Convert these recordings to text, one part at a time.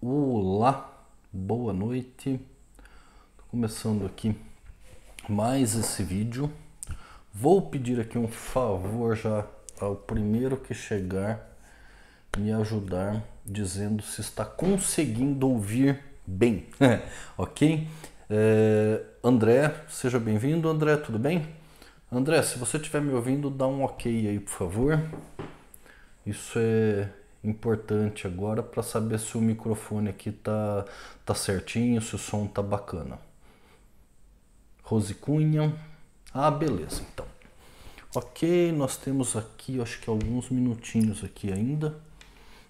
Olá, boa noite. Tô começando aqui mais esse vídeo. Vou pedir aqui um favor já ao primeiro que chegar me ajudar dizendo se está conseguindo ouvir bem, ok? É, André, seja bem-vindo. André, tudo bem? André, se você estiver me ouvindo, dá um ok aí, por favor. Isso é importante agora para saber se o microfone aqui tá, tá certinho, se o som tá bacana. Rose Cunha. Ah, beleza, então. Ok, nós temos aqui, acho que alguns minutinhos aqui ainda,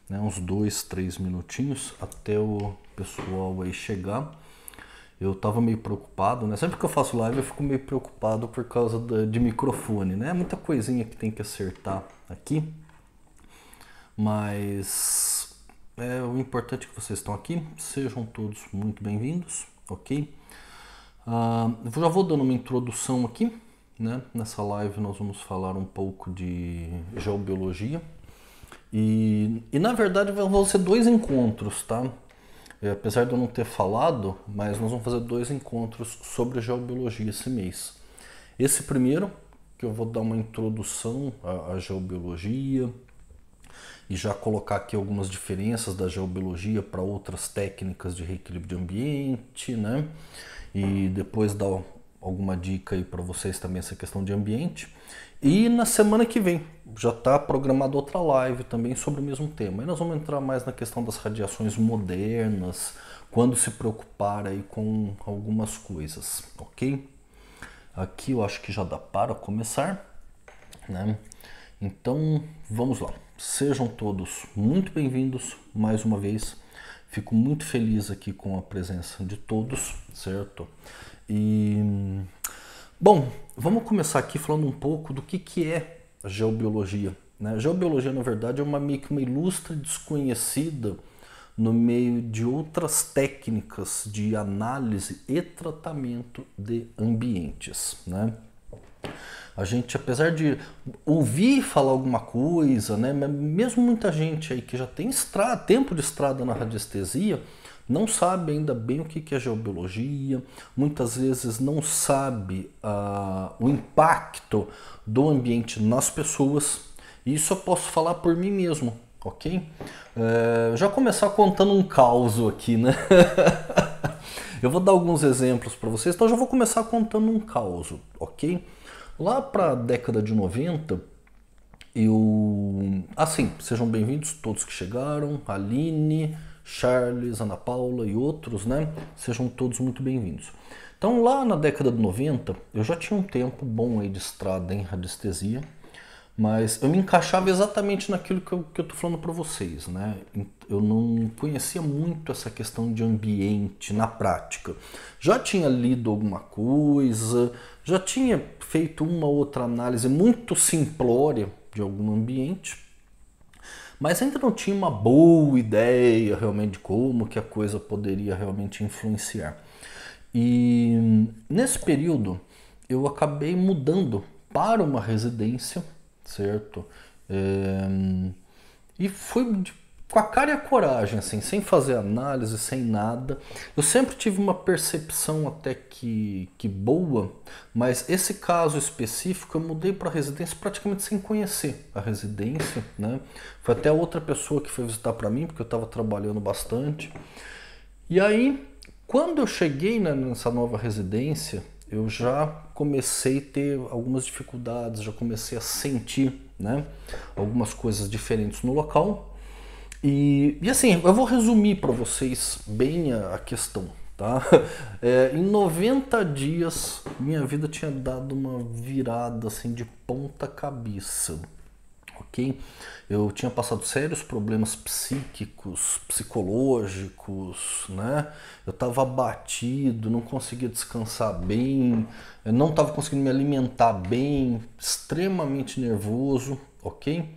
né, uns dois, três minutinhos até o pessoal aí chegar. Eu tava meio preocupado, né? Sempre que eu faço live eu fico meio preocupado por causa de microfone, né? Muita coisinha que tem que acertar aqui. Mas é o importante é que vocês estão aqui. Sejam todos muito bem-vindos, ok? Uh, já vou dando uma introdução aqui. Né? Nessa live nós vamos falar um pouco de geobiologia. E, e na verdade vão ser dois encontros, tá? É, apesar de eu não ter falado, mas nós vamos fazer dois encontros sobre geobiologia esse mês. Esse primeiro, que eu vou dar uma introdução à, à geobiologia, e já colocar aqui algumas diferenças da geobiologia para outras técnicas de reequilíbrio de ambiente, né? E depois dar alguma dica aí para vocês também essa questão de ambiente. E na semana que vem já está programada outra live também sobre o mesmo tema. E nós vamos entrar mais na questão das radiações modernas, quando se preocupar aí com algumas coisas, ok? Aqui eu acho que já dá para começar, né? Então vamos lá. Sejam todos muito bem-vindos mais uma vez. Fico muito feliz aqui com a presença de todos, certo? E bom, vamos começar aqui falando um pouco do que, que é a geobiologia. Né? A geobiologia, na verdade, é uma meio que uma ilustra desconhecida no meio de outras técnicas de análise e tratamento de ambientes. Né? A gente, apesar de ouvir falar alguma coisa, né, mesmo muita gente aí que já tem estrada, tempo de estrada na radiestesia, não sabe ainda bem o que é geobiologia, muitas vezes não sabe ah, o impacto do ambiente nas pessoas. Isso eu posso falar por mim mesmo, ok? É, já começar contando um caos aqui, né? eu vou dar alguns exemplos para vocês, então já vou começar contando um caos, ok? Lá para a década de 90, eu. Assim, sejam bem-vindos todos que chegaram, Aline, Charles, Ana Paula e outros, né? Sejam todos muito bem-vindos. Então, lá na década de 90, eu já tinha um tempo bom aí de estrada em radiestesia, mas eu me encaixava exatamente naquilo que eu, que eu tô falando para vocês, né? Eu não conhecia muito essa questão de ambiente na prática. Já tinha lido alguma coisa, já tinha feito uma outra análise muito simplória de algum ambiente, mas ainda não tinha uma boa ideia realmente de como que a coisa poderia realmente influenciar. E nesse período eu acabei mudando para uma residência certo? É... E fui de... com a cara e a coragem, assim, sem fazer análise, sem nada. Eu sempre tive uma percepção até que, que boa, mas esse caso específico eu mudei para a residência praticamente sem conhecer a residência, né? Foi até outra pessoa que foi visitar para mim, porque eu estava trabalhando bastante. E aí, quando eu cheguei né, nessa nova residência, eu já comecei a ter algumas dificuldades, já comecei a sentir né, algumas coisas diferentes no local. E, e assim, eu vou resumir para vocês bem a, a questão. Tá? É, em 90 dias, minha vida tinha dado uma virada assim de ponta cabeça ok? Eu tinha passado sérios problemas psíquicos, psicológicos, né? Eu estava abatido, não conseguia descansar bem, não estava conseguindo me alimentar bem, extremamente nervoso, ok?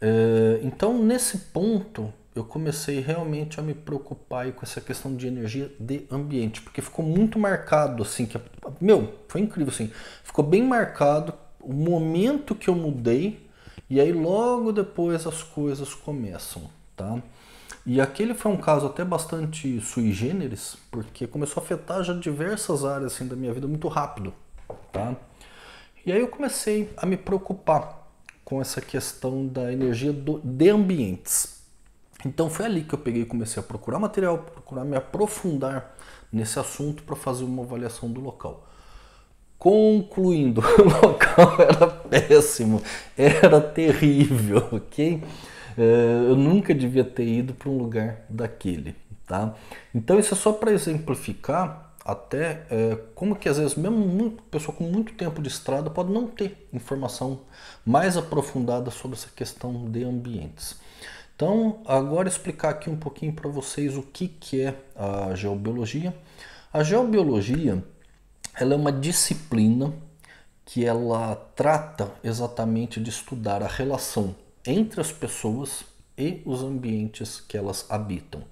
É, então, nesse ponto, eu comecei realmente a me preocupar com essa questão de energia de ambiente, porque ficou muito marcado, assim, que, meu, foi incrível, assim, ficou bem marcado o momento que eu mudei e aí logo depois as coisas começam, tá? E aquele foi um caso até bastante sui generis, porque começou a afetar já diversas áreas assim, da minha vida muito rápido, tá? E aí eu comecei a me preocupar com essa questão da energia do, de ambientes. Então foi ali que eu peguei e comecei a procurar material, procurar me aprofundar nesse assunto para fazer uma avaliação do local. Concluindo, o local era péssimo, era terrível, ok? É, eu nunca devia ter ido para um lugar daquele, tá? Então isso é só para exemplificar até é, como que às vezes mesmo muito, pessoa com muito tempo de estrada pode não ter informação mais aprofundada sobre essa questão de ambientes. Então agora explicar aqui um pouquinho para vocês o que que é a geobiologia. A geobiologia ela é uma disciplina que ela trata exatamente de estudar a relação entre as pessoas e os ambientes que elas habitam.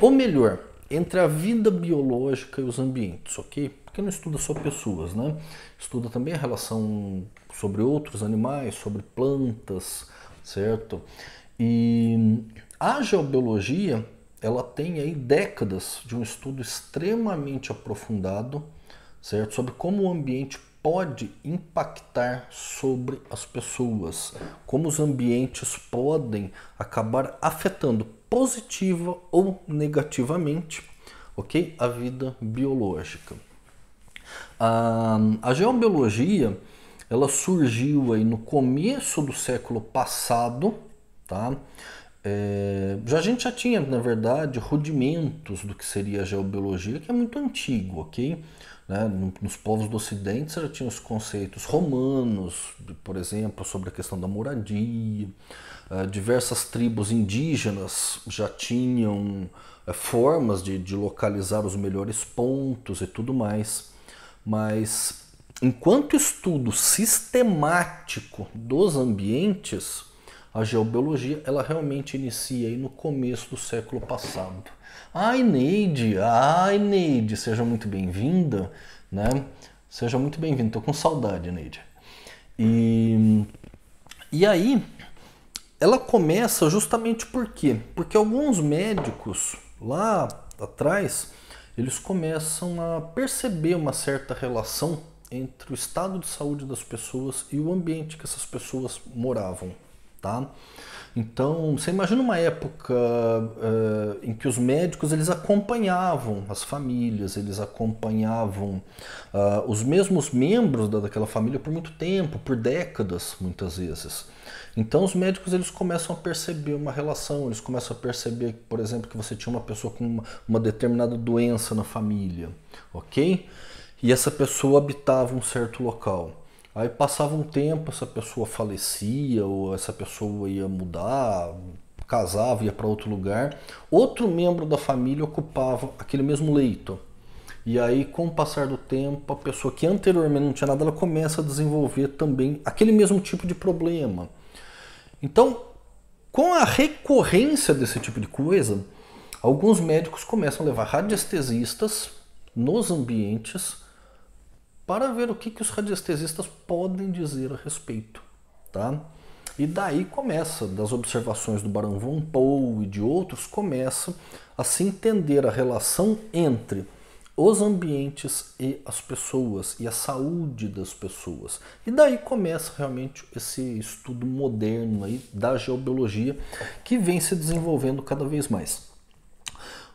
Ou melhor, entre a vida biológica e os ambientes, ok? Porque não estuda só pessoas, né? Estuda também a relação sobre outros animais, sobre plantas, certo? E a geobiologia, ela tem aí décadas de um estudo extremamente aprofundado, certo? Sobre como o ambiente pode impactar sobre as pessoas, como os ambientes podem acabar afetando positiva ou negativamente, ok, a vida biológica. A, a geobiologia ela surgiu aí no começo do século passado, tá? É, já a gente já tinha, na verdade, rudimentos do que seria a geobiologia, que é muito antigo, ok? Né? Nos povos do Ocidente você já tinha os conceitos romanos, por exemplo, sobre a questão da moradia. Eh, diversas tribos indígenas já tinham eh, formas de, de localizar os melhores pontos e tudo mais. Mas enquanto estudo sistemático dos ambientes, a geobiologia ela realmente inicia aí no começo do século passado. Ai, Neide, ai, Neide, seja muito bem-vinda, né? Seja muito bem-vindo, tô com saudade, Neide. E, e aí, ela começa justamente por quê? Porque alguns médicos lá atrás, eles começam a perceber uma certa relação entre o estado de saúde das pessoas e o ambiente que essas pessoas moravam, tá? Então, você imagina uma época uh, em que os médicos eles acompanhavam as famílias, eles acompanhavam uh, os mesmos membros da, daquela família por muito tempo, por décadas, muitas vezes. Então, os médicos eles começam a perceber uma relação, eles começam a perceber, por exemplo, que você tinha uma pessoa com uma, uma determinada doença na família, ok? E essa pessoa habitava um certo local. Aí passava um tempo, essa pessoa falecia, ou essa pessoa ia mudar, casava, ia para outro lugar. Outro membro da família ocupava aquele mesmo leito. E aí, com o passar do tempo, a pessoa que anteriormente não tinha nada, ela começa a desenvolver também aquele mesmo tipo de problema. Então, com a recorrência desse tipo de coisa, alguns médicos começam a levar radiestesistas nos ambientes para ver o que, que os radiestesistas podem dizer a respeito. Tá? E daí começa, das observações do Barão Von Paul e de outros, começa a se entender a relação entre os ambientes e as pessoas e a saúde das pessoas. E daí começa realmente esse estudo moderno aí da geobiologia que vem se desenvolvendo cada vez mais.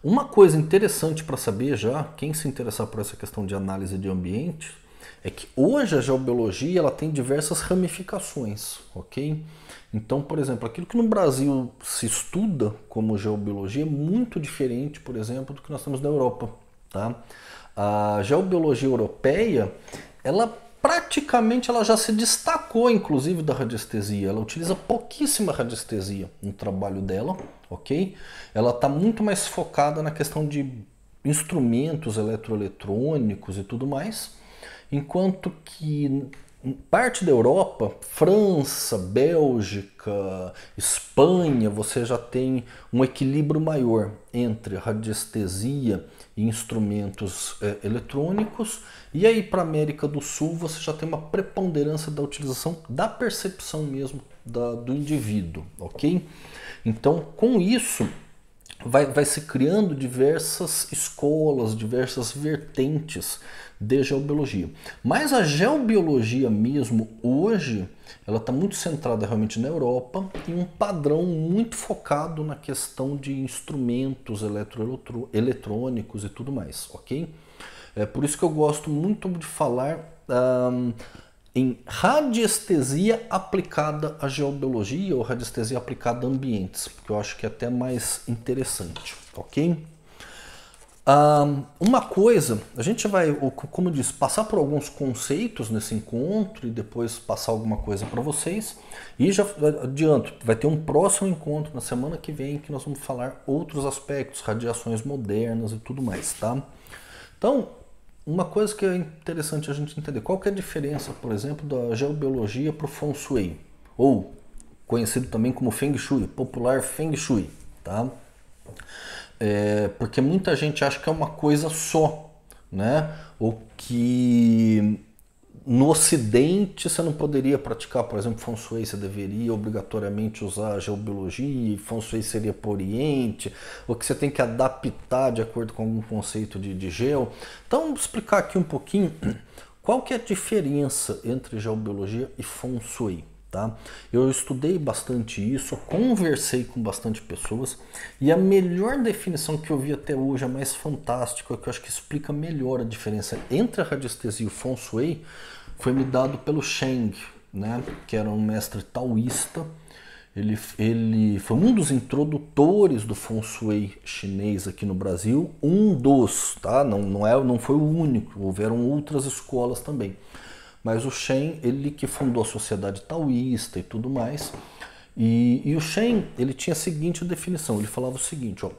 Uma coisa interessante para saber já, quem se interessar por essa questão de análise de ambiente, é que hoje a geobiologia ela tem diversas ramificações, ok? Então, por exemplo, aquilo que no Brasil se estuda como geobiologia é muito diferente, por exemplo, do que nós temos na Europa, tá? A geobiologia europeia, ela praticamente ela já se destacou, inclusive, da radiestesia. Ela utiliza pouquíssima radiestesia no trabalho dela, ok? Ela está muito mais focada na questão de instrumentos eletroeletrônicos e tudo mais enquanto que parte da Europa, França, Bélgica, Espanha, você já tem um equilíbrio maior entre radiestesia e instrumentos é, eletrônicos. E aí para a América do Sul você já tem uma preponderância da utilização da percepção mesmo da, do indivíduo, ok? Então com isso vai, vai se criando diversas escolas, diversas vertentes de geobiologia. Mas a geobiologia mesmo hoje, ela está muito centrada realmente na Europa e um padrão muito focado na questão de instrumentos eletrônicos e tudo mais, ok? É por isso que eu gosto muito de falar um, em radiestesia aplicada à geobiologia ou radiestesia aplicada a ambientes, porque eu acho que é até mais interessante, ok? uma coisa, a gente vai, como eu disse, passar por alguns conceitos nesse encontro e depois passar alguma coisa para vocês. E já adianto, vai ter um próximo encontro na semana que vem que nós vamos falar outros aspectos, radiações modernas e tudo mais, tá? Então, uma coisa que é interessante a gente entender, qual que é a diferença, por exemplo, da geobiologia para o Feng Shui, ou conhecido também como Feng Shui, popular Feng Shui, tá? É, porque muita gente acha que é uma coisa só, né? Ou que no Ocidente você não poderia praticar, por exemplo, Feng Shui, você deveria obrigatoriamente usar geobiologia, Feng Shui seria para o Oriente, ou que você tem que adaptar de acordo com algum conceito de, de geo. Então, explicar aqui um pouquinho qual que é a diferença entre geobiologia e Feng Shui. Tá? Eu estudei bastante isso, conversei com bastante pessoas e a melhor definição que eu vi até hoje, a mais fantástica, que eu acho que explica melhor a diferença entre a radiestesia e o Feng Shui, foi me dado pelo Sheng, né, que era um mestre taoísta. Ele, ele foi um dos introdutores do Feng Shui chinês aqui no Brasil, um dos, tá? Não, não, é, não foi o único, houveram outras escolas também. Mas o Shen, ele que fundou a sociedade taoísta e tudo mais, e, e o Shen, ele tinha a seguinte definição, ele falava o seguinte, ó,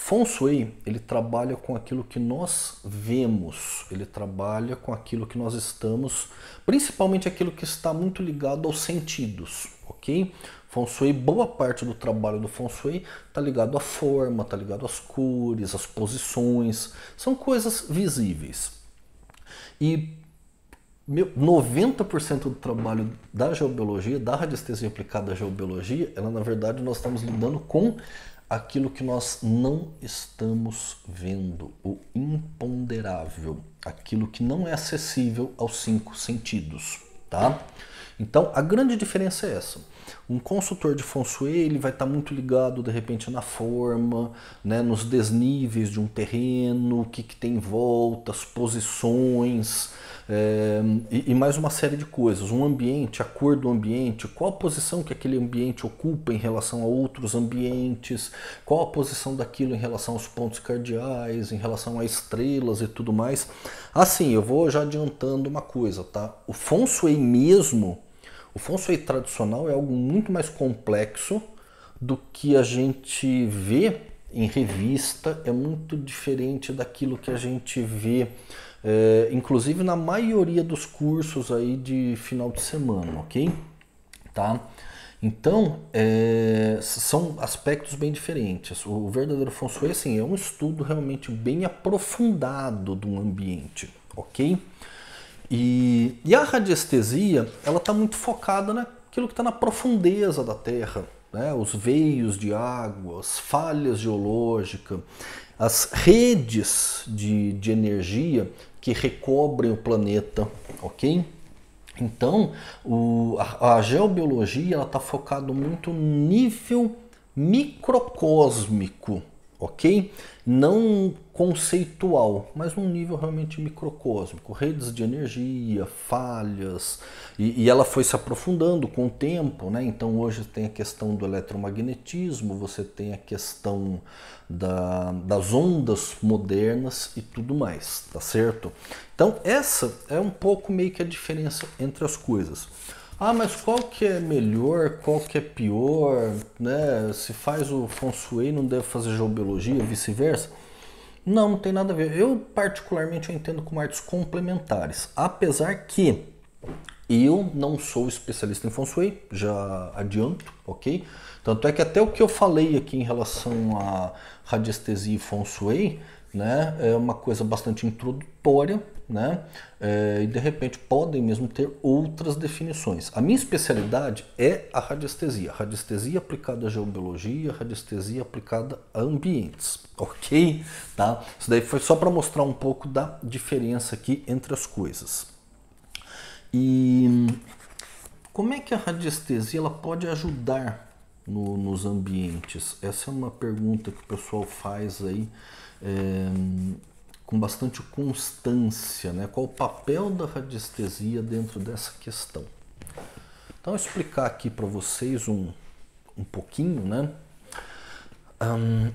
Feng Shui, ele trabalha com aquilo que nós vemos, ele trabalha com aquilo que nós estamos, principalmente aquilo que está muito ligado aos sentidos, ok? Feng Shui, boa parte do trabalho do Feng Shui está ligado à forma, está ligado às cores, às posições, são coisas visíveis. E 90% do trabalho da geobiologia, da radiestesia aplicada à geobiologia, ela na verdade nós estamos lidando com aquilo que nós não estamos vendo, o imponderável, aquilo que não é acessível aos cinco sentidos, tá? Então, a grande diferença é essa. Um consultor de feng ele vai estar tá muito ligado, de repente, na forma, né, nos desníveis de um terreno, o que, que tem em volta, as posições, é, e, e, mais uma série de coisas. Um ambiente, a cor do ambiente, qual a posição que aquele ambiente ocupa em relação a outros ambientes, qual a posição daquilo em relação aos pontos cardeais, em relação a estrelas e tudo mais. Assim, eu vou já adiantando uma coisa, tá? O Feng Shui mesmo, o Feng Shui tradicional é algo muito mais complexo do que a gente vê em revista, é muito diferente daquilo que a gente vê é, inclusive na maioria dos cursos aí de final de semana, ok? Tá? Então, é, são aspectos bem diferentes. O verdadeiro fonsoe, assim, é um estudo realmente bem aprofundado do ambiente, ok? E, e a radiestesia, ela está muito focada naquilo que está na profundeza da Terra, né? os veios de água, as falhas geológicas, as redes de, de energia que recobrem o planeta, ok? Então, o, a, a, geobiologia está focada muito no nível microcósmico ok? Não conceitual, mas num nível realmente microcósmico, redes de energia, falhas, e, e, ela foi se aprofundando com o tempo, né? Então hoje tem a questão do eletromagnetismo, você tem a questão da, das ondas modernas e tudo mais, tá certo? Então essa é um pouco meio que a diferença entre as coisas ah, mas qual que é melhor, qual que é pior, né? Se faz o feng shui, não deve fazer geobiologia, vice-versa. Não, não tem nada a ver. Eu particularmente eu entendo como artes complementares, apesar que eu não sou especialista em feng shui, já adianto, ok? Tanto é que até o que eu falei aqui em relação a radiestesia e feng shui, né, é uma coisa bastante introdutória né? É, e de repente podem mesmo ter outras definições. A minha especialidade é a radiestesia, radiestesia aplicada à geobiologia, radiestesia aplicada a ambientes, ok? Tá? Isso daí foi só para mostrar um pouco da diferença aqui entre as coisas. E como é que a radiestesia ela pode ajudar no, nos ambientes? Essa é uma pergunta que o pessoal faz aí. É, com bastante constância, né? Qual o papel da radiestesia dentro dessa questão? Então, eu explicar aqui para vocês um, um pouquinho, né? Um,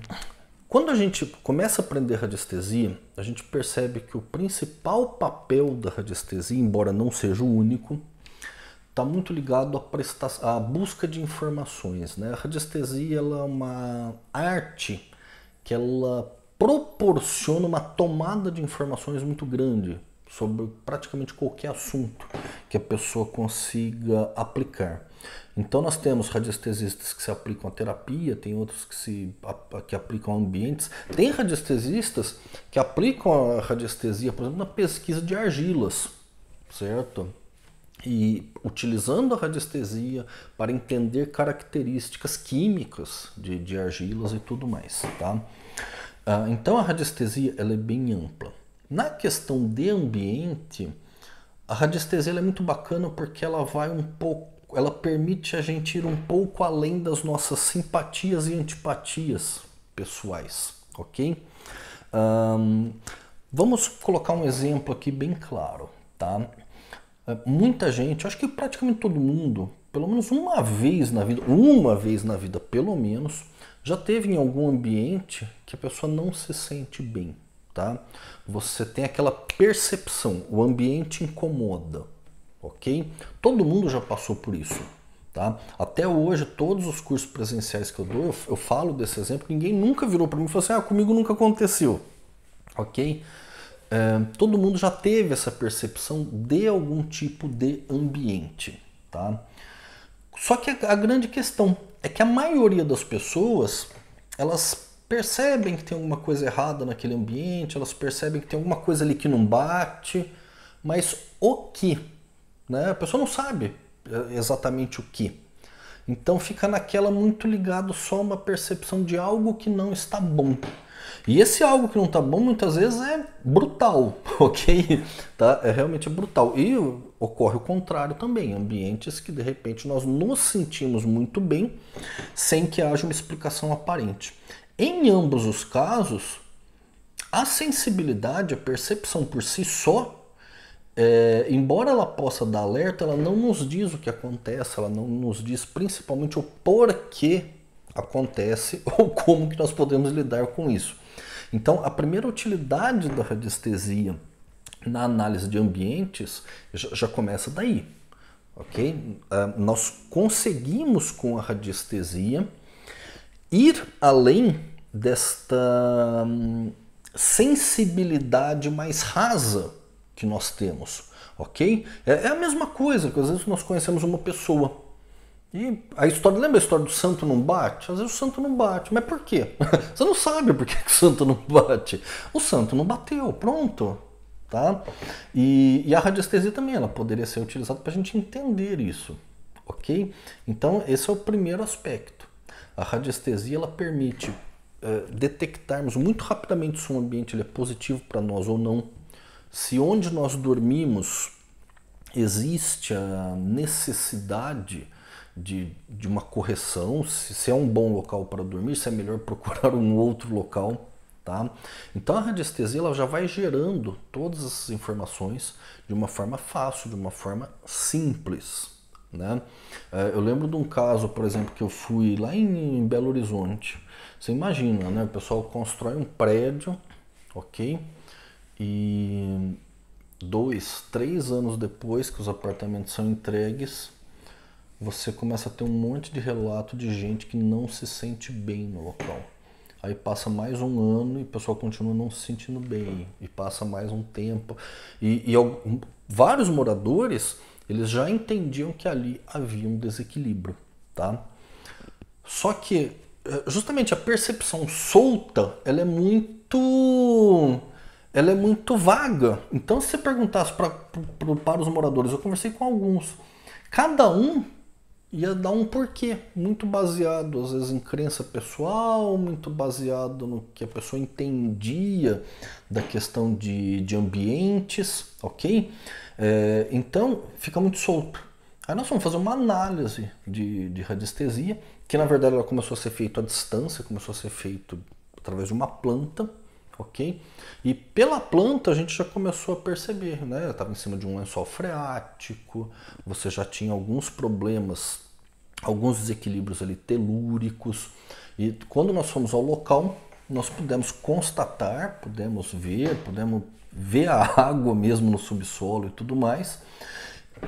quando a gente começa a aprender radiestesia, a gente percebe que o principal papel da radiestesia, embora não seja o único, está muito ligado à, à busca de informações. Né? A radiestesia ela é uma arte que ela proporciona uma tomada de informações muito grande sobre praticamente qualquer assunto que a pessoa consiga aplicar. Então nós temos radiestesistas que se aplicam à terapia, tem outros que se que aplicam a ambientes, tem radiestesistas que aplicam a radiestesia, por exemplo, na pesquisa de argilas, certo? E utilizando a radiestesia para entender características químicas de, de argilas e tudo mais, tá? Ah, então a radiestesia ela é bem ampla. Na questão de ambiente, a radiestesia é muito bacana porque ela vai um pouco ela permite a gente ir um pouco além das nossas simpatias e antipatias pessoais, ok? Um, vamos colocar um exemplo aqui bem claro, tá? É, muita gente, acho que praticamente todo mundo, pelo menos uma vez na vida, uma vez na vida pelo menos, já teve em algum ambiente que a pessoa não se sente bem, tá? Você tem aquela percepção, o ambiente incomoda, ok? Todo mundo já passou por isso, tá? Até hoje, todos os cursos presenciais que eu dou, eu, eu falo desse exemplo, ninguém nunca virou para mim e falou assim, ah, comigo nunca aconteceu, ok? É, todo mundo já teve essa percepção de algum tipo de ambiente, tá? Só que a, a grande questão, é que a maioria das pessoas elas percebem que tem alguma coisa errada naquele ambiente, elas percebem que tem alguma coisa ali que não bate, mas o que? Né? A pessoa não sabe é, exatamente o que. Então fica naquela muito ligado só uma percepção de algo que não está bom. E esse algo que não tá bom muitas vezes é brutal, ok? Tá? É realmente brutal. E ocorre o contrário também, ambientes que de repente nós nos sentimos muito bem sem que haja uma explicação aparente. Em ambos os casos, a sensibilidade, a percepção por si só, é, embora ela possa dar alerta, ela não nos diz o que acontece, ela não nos diz principalmente o porquê acontece ou como que nós podemos lidar com isso. Então, a primeira utilidade da radiestesia na análise de ambientes já, começa daí, ok? Ah, nós conseguimos com a radiestesia ir além desta hum, sensibilidade mais rasa que nós temos, ok? É, é a mesma coisa que às vezes nós conhecemos uma pessoa. E a história, lembra a história do santo não bate? Às vezes o santo não bate, mas por quê? Você não sabe por que, que o santo não bate. O santo não bateu, pronto. Tá? E, e a radiestesia também, ela poderia ser utilizada para a gente entender isso, ok? Então esse é o primeiro aspecto. A radiestesia, ela permite eh, detectarmos muito rapidamente se um ambiente ele é positivo para nós ou não. Se onde nós dormimos existe a necessidade de, de uma correção, se, se é um bom local para dormir, se é melhor procurar um outro local. Tá? Então a radiestesia ela já vai gerando todas essas informações de uma forma fácil, de uma forma simples. Né? É, eu lembro de um caso, por exemplo, que eu fui lá em Belo Horizonte. Você imagina, né? o pessoal constrói um prédio, ok? E dois, três anos depois que os apartamentos são entregues, você começa a ter um monte de relato de gente que não se sente bem no local. Aí passa mais um ano e o pessoal continua não se sentindo bem. E passa mais um tempo. E, e vários moradores, eles já entendiam que ali havia um desequilíbrio, tá? Só que eh, justamente a percepção solta, ela é muito ela é muito vaga. Então se você perguntasse pra, pra, para os moradores, eu conversei com alguns, cada um ia dar um porquê, muito baseado às vezes em crença pessoal, muito baseado no que a pessoa entendia da questão de, de ambientes, ok? É, então fica muito solto. Aí nós vamos fazer uma análise de, de radiestesia, que na verdade ela começou a ser feita à distância, começou a ser feito através de uma planta, ok? E pela planta a gente já começou a perceber, né? ela estava em cima de um lençol freático, você já tinha alguns problemas alguns desequilíbrios ali telúricos. E quando nós fomos ao local, nós pudemos constatar, pudemos ver, pudemos ver a água mesmo no subsolo e tudo mais.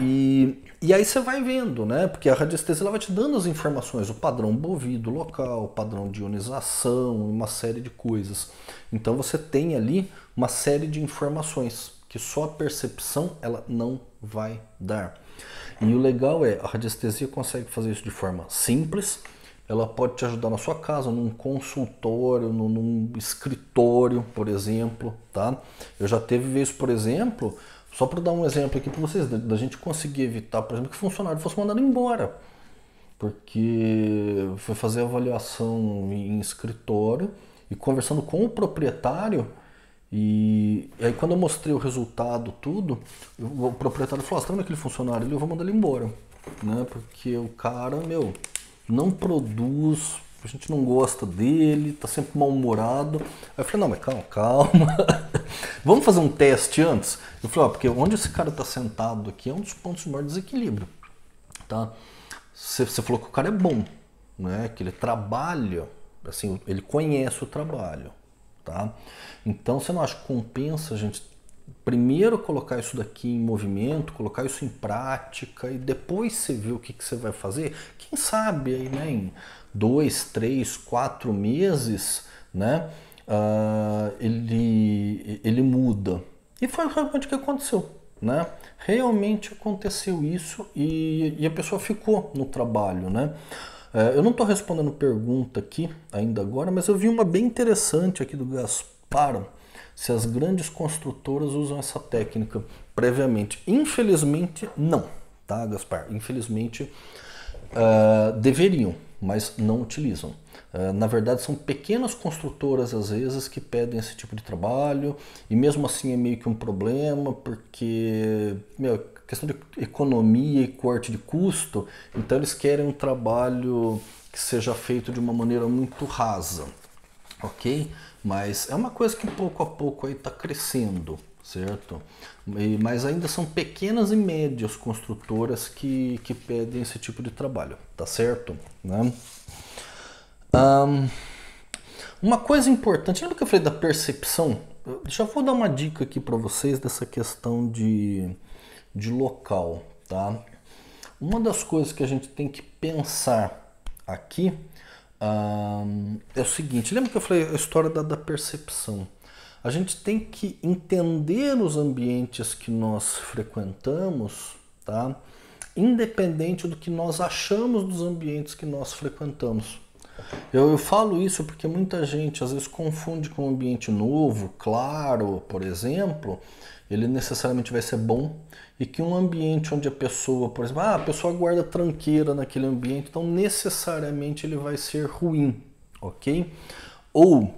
E, e aí você vai vendo, né? Porque a radiestesia ela vai te dando as informações, o padrão bovido local, o padrão de ionização, uma série de coisas. Então você tem ali uma série de informações que só a percepção ela não vai dar. E o legal é, a radiestesia consegue fazer isso de forma simples, ela pode te ajudar na sua casa, num consultório, num, num escritório, por exemplo, tá? Eu já teve vezes, por exemplo, só para dar um exemplo aqui para vocês, da, da, gente conseguir evitar, por exemplo, que funcionário fosse mandado embora, porque foi fazer avaliação em escritório e conversando com o proprietário, e, e, aí quando eu mostrei o resultado, tudo, eu, o proprietário falou, ah, você tá vendo aquele funcionário ali? Eu vou mandar ele embora. Né? Porque o cara, meu, não produz, a gente não gosta dele, tá sempre mal-humorado. Aí eu falei, não, mas calma, calma. Vamos fazer um teste antes? Eu falei, ó, ah, porque onde esse cara tá sentado aqui é um dos pontos de maior desequilíbrio. Tá? Você, você falou que o cara é bom, né? Que ele trabalha, assim, ele conhece o trabalho tá? Então, você não acha que compensa a gente primeiro colocar isso daqui em movimento, colocar isso em prática e depois você vê o que, que você vai fazer? Quem sabe aí, né, em dois, três, quatro meses, né, uh, ele, ele muda. E foi realmente o que aconteceu, né? Realmente aconteceu isso e, e a pessoa ficou no trabalho, né? É, eu não estou respondendo pergunta aqui ainda agora, mas eu vi uma bem interessante aqui do Gaspar. Se as grandes construtoras usam essa técnica previamente. Infelizmente, não, tá, Gaspar? Infelizmente, uh, deveriam, mas não utilizam. Uh, na verdade, são pequenas construtoras, às vezes, que pedem esse tipo de trabalho, e mesmo assim é meio que um problema, porque, meu, questão de economia e corte de custo, então eles querem um trabalho que seja feito de uma maneira muito rasa, ok? Mas é uma coisa que pouco a pouco aí está crescendo, certo? mas ainda são pequenas e médias construtoras que, que pedem esse tipo de trabalho, tá certo? Né? Um, uma coisa importante, lembra que eu falei da percepção? já vou dar uma dica aqui para vocês dessa questão de de local, tá? Uma das coisas que a gente tem que pensar aqui hum, é o seguinte: lembra que eu falei a história da, da percepção? A gente tem que entender os ambientes que nós frequentamos, tá? Independente do que nós achamos dos ambientes que nós frequentamos. Eu, eu, falo isso porque muita gente às vezes confunde com um ambiente novo, claro, por exemplo, ele necessariamente vai ser bom e que um ambiente onde a pessoa, por exemplo, ah, a pessoa guarda tranqueira naquele ambiente, então necessariamente ele vai ser ruim, ok? Ou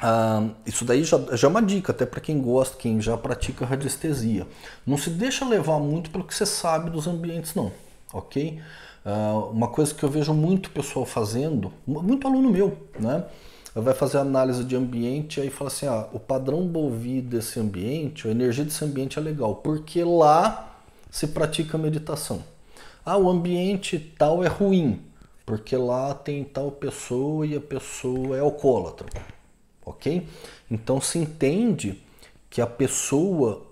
ah, isso daí já, já, é uma dica, até para quem gosta, quem já pratica radiestesia. Não se deixa levar muito pelo que você sabe dos ambientes, não, ok? Ah, uma coisa que eu vejo muito pessoal fazendo, muito aluno meu, né? Vai fazer análise de ambiente e aí fala assim: ah, o padrão Bovi desse ambiente, a energia desse ambiente é legal, porque lá se pratica meditação. Ah, o ambiente tal é ruim, porque lá tem tal pessoa e a pessoa é alcoólatra. Ok? Então se entende que a pessoa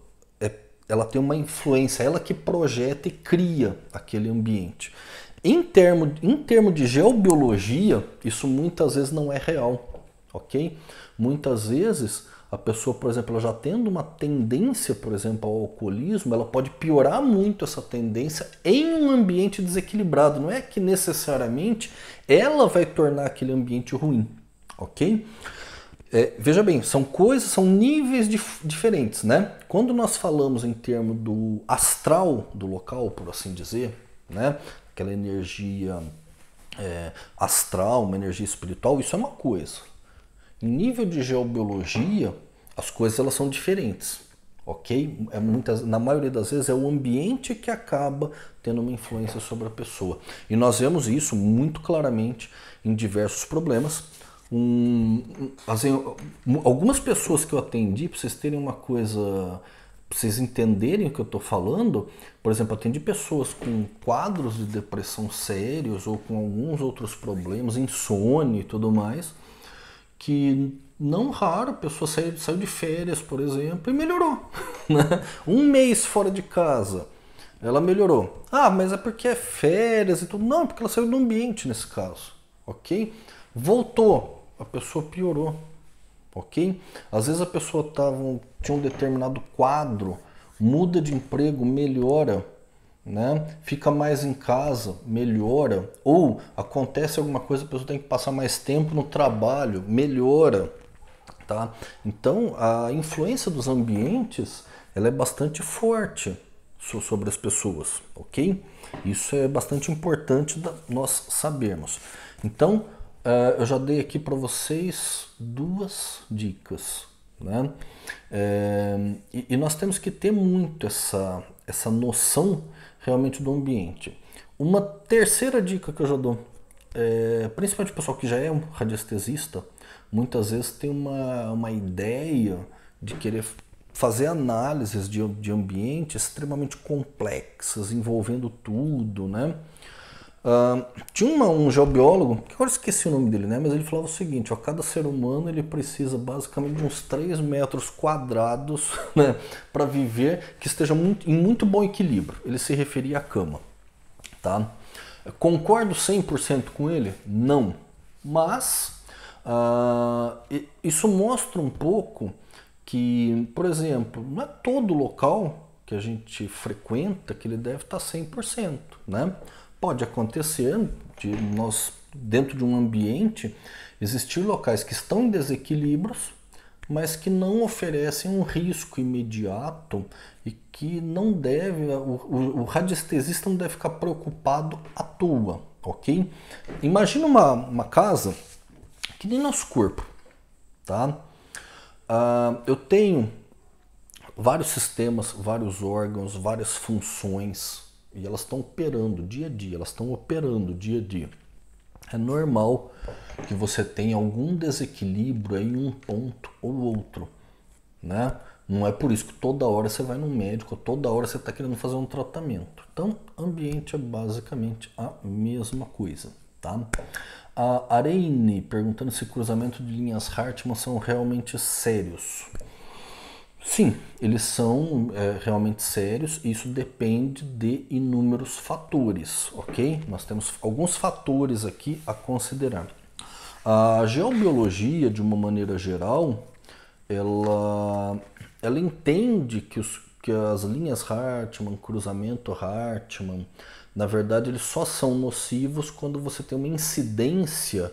é, ela tem uma influência, ela que projeta e cria aquele ambiente. Em termo, em termo de geobiologia, isso muitas vezes não é real, ok? Muitas vezes a pessoa, por exemplo, ela já tendo uma tendência, por exemplo, ao alcoolismo, ela pode piorar muito essa tendência em um ambiente desequilibrado. Não é que necessariamente ela vai tornar aquele ambiente ruim, ok? É, veja bem, são coisas, são níveis dif diferentes, né? Quando nós falamos em termos do astral do local, por assim dizer, né? aquela energia é, astral, uma energia espiritual, isso é uma coisa. Em nível de geobiologia, as coisas elas são diferentes, ok? É muitas, na maioria das vezes é o ambiente que acaba tendo uma influência sobre a pessoa. E nós vemos isso muito claramente em diversos problemas. Um, assim, algumas pessoas que eu atendi, para vocês terem uma coisa vocês entenderem o que eu estou falando, por exemplo, atendi pessoas com quadros de depressão sérios ou com alguns outros problemas, insônia e tudo mais, que não raro a pessoa saiu, saiu de férias, por exemplo, e melhorou. Né? um mês fora de casa, ela melhorou. Ah, mas é porque é férias e tudo. Não, é porque ela saiu do ambiente nesse caso, ok? Voltou, a pessoa piorou ok? Às vezes a pessoa tava, tinha um determinado quadro, muda de emprego, melhora, né? Fica mais em casa, melhora. Ou acontece alguma coisa, a pessoa tem que passar mais tempo no trabalho, melhora, tá? Então a influência dos ambientes ela é bastante forte sobre as pessoas, ok? Isso é bastante importante nós sabermos. Então Uh, eu já dei aqui para vocês duas dicas. Né? É, e, e, nós temos que ter muito essa, essa noção realmente do ambiente. Uma terceira dica que eu já dou, é, principalmente o pessoal que já é um radiestesista, muitas vezes tem uma, uma ideia de querer fazer análises de, de ambiente extremamente complexas, envolvendo tudo, né? Uh, tinha uma, um geobiólogo, que agora esqueci o nome dele, né? Mas ele falava o seguinte: ó, cada ser humano ele precisa basicamente de uns 3 metros quadrados né, para viver que esteja muito, em muito bom equilíbrio. Ele se referia à cama. Tá? Concordo 100% com ele? Não. Mas uh, isso mostra um pouco que, por exemplo, não é todo local que a gente frequenta que ele deve tá estar 100%. Né? pode acontecer de nós, dentro de um ambiente, existir locais que estão em desequilíbrios, mas que não oferecem um risco imediato e que não deve, o, o, o radiestesista não deve ficar preocupado à toa, ok? Imagina uma, uma casa que nem nosso corpo, tá? Uh, eu tenho vários sistemas, vários órgãos, várias funções, e elas estão operando dia a dia, elas estão operando dia a dia. É normal que você tenha algum desequilíbrio em um ponto ou outro, né? Não é por isso que toda hora você vai no médico, toda hora você está querendo fazer um tratamento. Então, ambiente é basicamente a mesma coisa, tá? A Arene perguntando se cruzamento de linhas Hartmann são realmente sérios. Sim, eles são é, realmente sérios. e Isso depende de inúmeros fatores, ok? Nós temos alguns fatores aqui a considerar. A geobiologia, de uma maneira geral, ela, ela entende que, os, que as linhas Hartmann, cruzamento Hartmann, na verdade, eles só são nocivos quando você tem uma incidência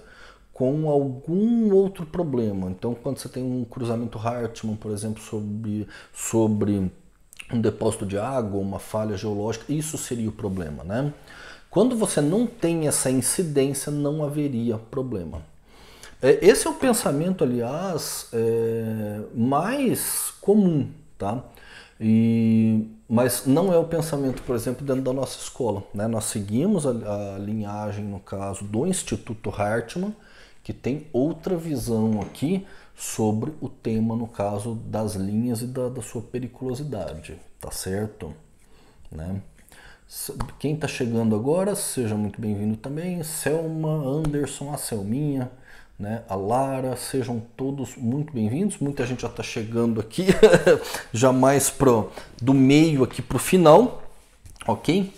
com algum outro problema. Então, quando você tem um cruzamento Hartmann, por exemplo, sobre, sobre um depósito de água, uma falha geológica, isso seria o problema, né? Quando você não tem essa incidência, não haveria problema. É, esse é o pensamento, aliás, é, mais comum, tá? E, mas não é o pensamento, por exemplo, dentro da nossa escola. Né? Nós seguimos a, a linhagem, no caso, do Instituto Hartmann, que tem outra visão aqui sobre o tema, no caso das linhas e da, da sua periculosidade, tá certo? Né? Quem está chegando agora, seja muito bem-vindo também. Selma, Anderson, a Selminha, né, a Lara, sejam todos muito bem-vindos. Muita gente já está chegando aqui, já mais pro, do meio aqui para o final, ok?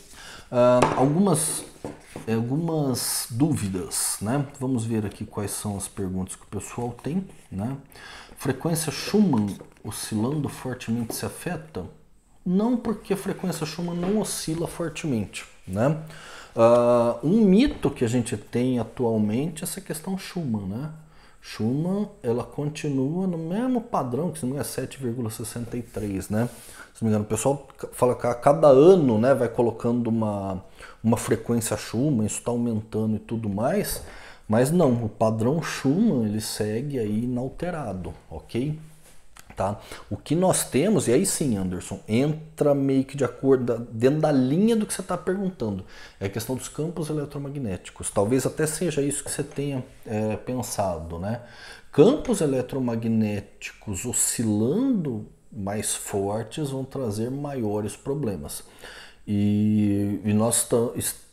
Uh, algumas algumas dúvidas, né? Vamos ver aqui quais são as perguntas que o pessoal tem, né? Frequência Schumann oscilando fortemente se afeta? Não, porque a frequência Schumann não oscila fortemente, né? Uh, um mito que a gente tem atualmente é essa questão Schumann, né? Schumann, ela continua no mesmo padrão, que se não é 7,63, né? Se não me engano, o pessoal fala que a cada ano, né, vai colocando uma uma frequência Schumann, isso está aumentando e tudo mais, mas não, o padrão Schumann ele segue aí inalterado, ok? Tá? O que nós temos, e aí sim, Anderson, entra meio que de acordo, dentro da linha do que você está perguntando, é a questão dos campos eletromagnéticos. Talvez até seja isso que você tenha é, pensado, né? Campos eletromagnéticos oscilando mais fortes vão trazer maiores problemas. E, e nós,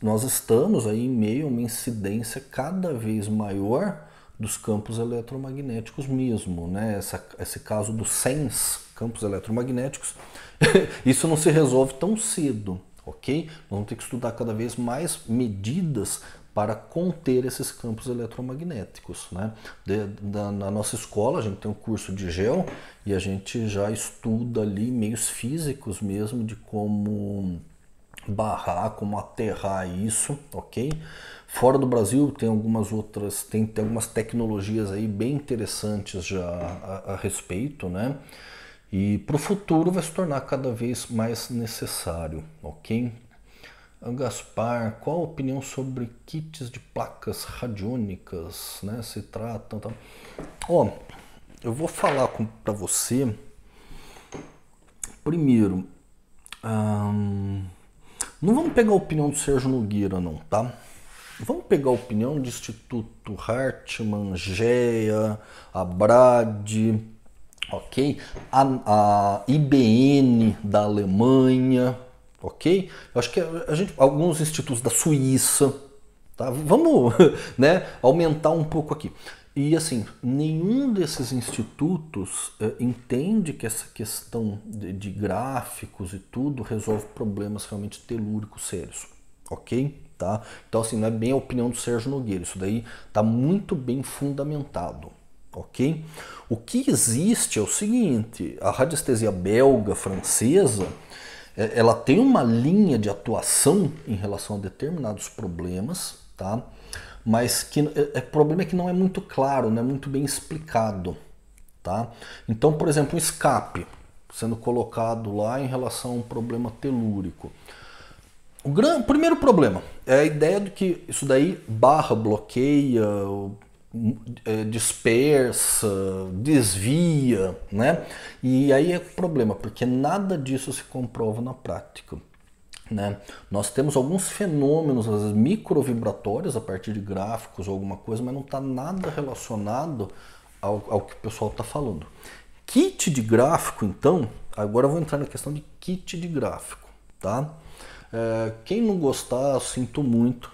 nós estamos aí em meio a uma incidência cada vez maior dos campos eletromagnéticos mesmo, né? Essa, esse caso dos SENS, campos eletromagnéticos, isso não se resolve tão cedo, ok? Nós vamos ter que estudar cada vez mais medidas para conter esses campos eletromagnéticos. Né? De, da, na nossa escola, a gente tem um curso de gel e a gente já estuda ali meios físicos mesmo de como barrar, como aterrar isso, ok? Fora do Brasil tem algumas outras, tem, tem algumas tecnologias aí bem interessantes já a, a respeito, né? E para o futuro vai se tornar cada vez mais necessário, ok? Gaspar, qual a opinião sobre kits de placas radiônicas, né? Se tratam, tá? Ó, oh, eu vou falar para você primeiro. Hum, não vamos pegar a opinião do Sérgio Nogueira, não, tá? Vamos pegar a opinião do Instituto Hartmann, GEA, Abrad, ok? A, a, IBN da Alemanha, ok? Eu acho que a gente, alguns institutos da Suíça, tá? Vamos né, aumentar um pouco aqui. E assim, nenhum desses institutos eh, entende que essa questão de, de, gráficos e tudo resolve problemas realmente telúricos sérios, ok? Tá? Então assim, não é bem a opinião do Sérgio Nogueira, isso daí está muito bem fundamentado, ok? O que existe é o seguinte, a radiestesia belga, francesa, eh, ela tem uma linha de atuação em relação a determinados problemas, tá? mas que é, é, o problema é que não é muito claro, não é muito bem explicado, tá? Então, por exemplo, um escape sendo colocado lá em relação a um problema telúrico. O, gran, primeiro problema é a ideia de que isso daí barra, bloqueia, é, dispersa, desvia, né? E aí é problema, porque nada disso se comprova na prática. Né? Nós temos alguns fenômenos, às vezes microvibratórios a partir de gráficos ou alguma coisa, mas não está nada relacionado ao, ao que o pessoal está falando. Kit de gráfico, então, agora eu vou entrar na questão de kit de gráfico. Tá? É, quem não gostar, sinto muito,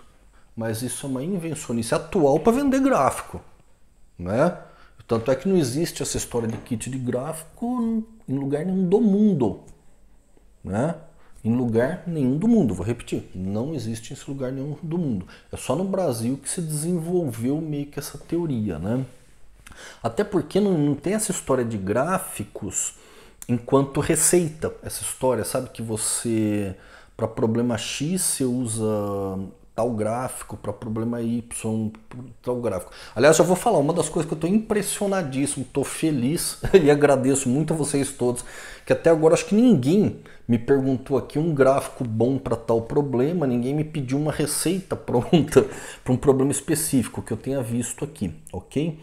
mas isso é uma invencionice atual para vender gráfico. Né? Tanto é que não existe essa história de kit de gráfico em lugar nenhum do mundo. Né? em lugar nenhum do mundo. Vou repetir, não existe esse lugar nenhum do mundo. É só no Brasil que se desenvolveu meio que essa teoria, né? Até porque não, não tem essa história de gráficos enquanto receita, essa história, sabe que você para problema X você usa tal gráfico, para problema Y, tal gráfico. Aliás, eu vou falar uma das coisas que eu estou impressionadíssimo, estou feliz e agradeço muito a vocês todos, que até agora acho que ninguém me perguntou aqui um gráfico bom para tal problema, ninguém me pediu uma receita pronta para um problema específico que eu tenha visto aqui, ok?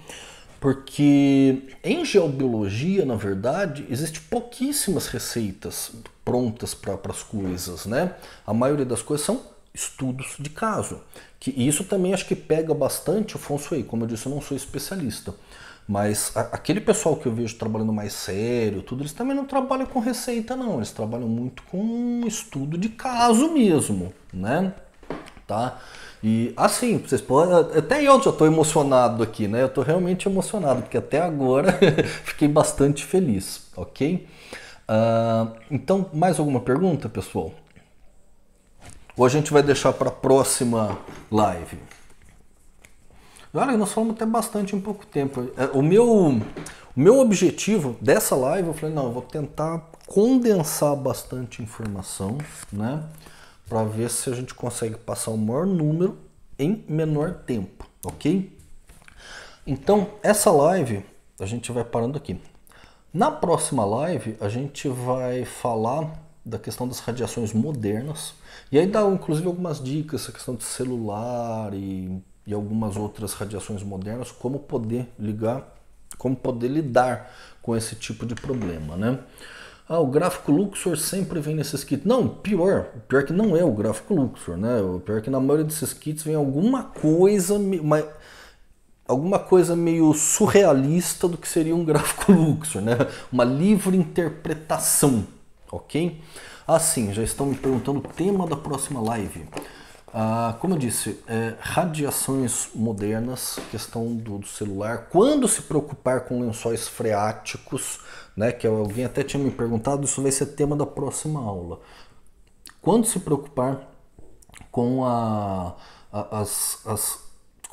Porque em geobiologia, na verdade, existe pouquíssimas receitas prontas para as coisas, né? A maioria das coisas são estudos de caso. Que isso também acho que pega bastante o aí. como eu disse, eu não sou especialista. Mas a, aquele pessoal que eu vejo trabalhando mais sério, tudo, eles também não trabalham com receita, não. Eles trabalham muito com estudo de caso mesmo, né? Tá? E assim, vocês podem. Até eu já estou emocionado aqui, né? Eu estou realmente emocionado, porque até agora fiquei bastante feliz, ok? Uh, então, mais alguma pergunta, pessoal? Ou a gente vai deixar para a próxima live? Olha, nós falamos até bastante em pouco tempo. É, o meu, o meu objetivo dessa live, eu falei, não, eu vou tentar condensar bastante informação, né? Para ver se a gente consegue passar o maior número em menor tempo, ok? Então, essa live, a gente vai parando aqui. Na próxima live, a gente vai falar da questão das radiações modernas, e aí dá inclusive algumas dicas, essa questão de celular e, e algumas outras radiações modernas, como poder ligar, como poder lidar com esse tipo de problema, né? Ah, o gráfico Luxor sempre vem nesses kits. Não, pior. Pior que não é o gráfico Luxor, né? O pior é que na maioria desses kits vem alguma coisa, uma, alguma coisa meio surrealista do que seria um gráfico Luxor, né? Uma livre interpretação, ok? Ah, sim, já estão me perguntando o tema da próxima live. Ah, como eu disse, é, radiações modernas, questão do, do, celular, quando se preocupar com lençóis freáticos, né, que alguém até tinha me perguntado, isso vai ser tema da próxima aula. Quando se preocupar com a, a, as, as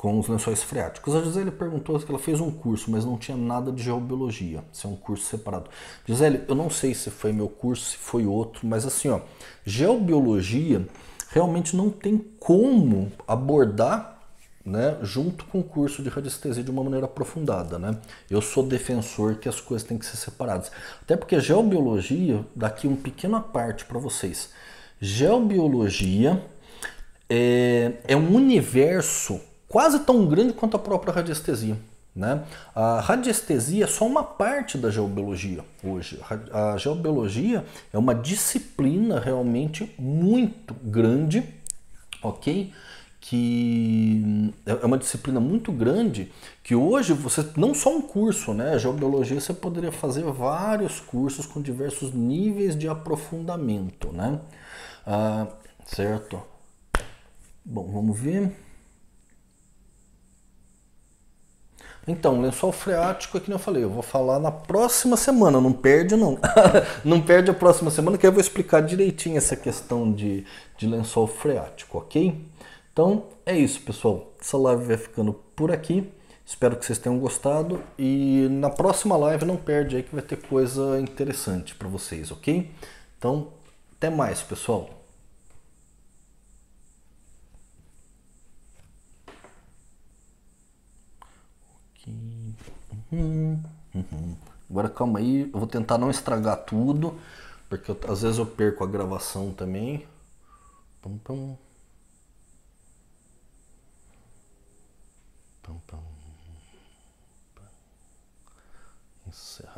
com os lençóis freáticos. A Gisele perguntou que ela fez um curso, mas não tinha nada de geobiologia. Isso é um curso separado. Gisele, eu não sei se foi meu curso, se foi outro, mas assim, ó, geobiologia realmente não tem como abordar né, junto com o curso de radiestesia de uma maneira aprofundada. Né? Eu sou defensor que as coisas têm que ser separadas. Até porque geobiologia, daqui um pequeno parte para vocês. Geobiologia é, é um universo quase tão grande quanto a própria radiestesia. Né? A radiestesia é só uma parte da geobiologia hoje. A geobiologia é uma disciplina realmente muito grande, ok? Que é, é uma disciplina muito grande que hoje você não só um curso, né? A geobiologia você poderia fazer vários cursos com diversos níveis de aprofundamento, né? Ah, certo. Bom, vamos ver. Então, lençol freático é que eu falei, eu vou falar na próxima semana, não perde não. não perde a próxima semana que eu vou explicar direitinho essa questão de, de lençol freático, ok? Então é isso, pessoal. Essa live vai ficando por aqui. Espero que vocês tenham gostado e na próxima live não perde aí que vai ter coisa interessante para vocês, ok? Então, até mais, pessoal. Uhum. Agora calma aí, eu vou tentar não estragar tudo, porque eu, às vezes eu perco a gravação também. Pum, pum. Pum, pum. Encerra.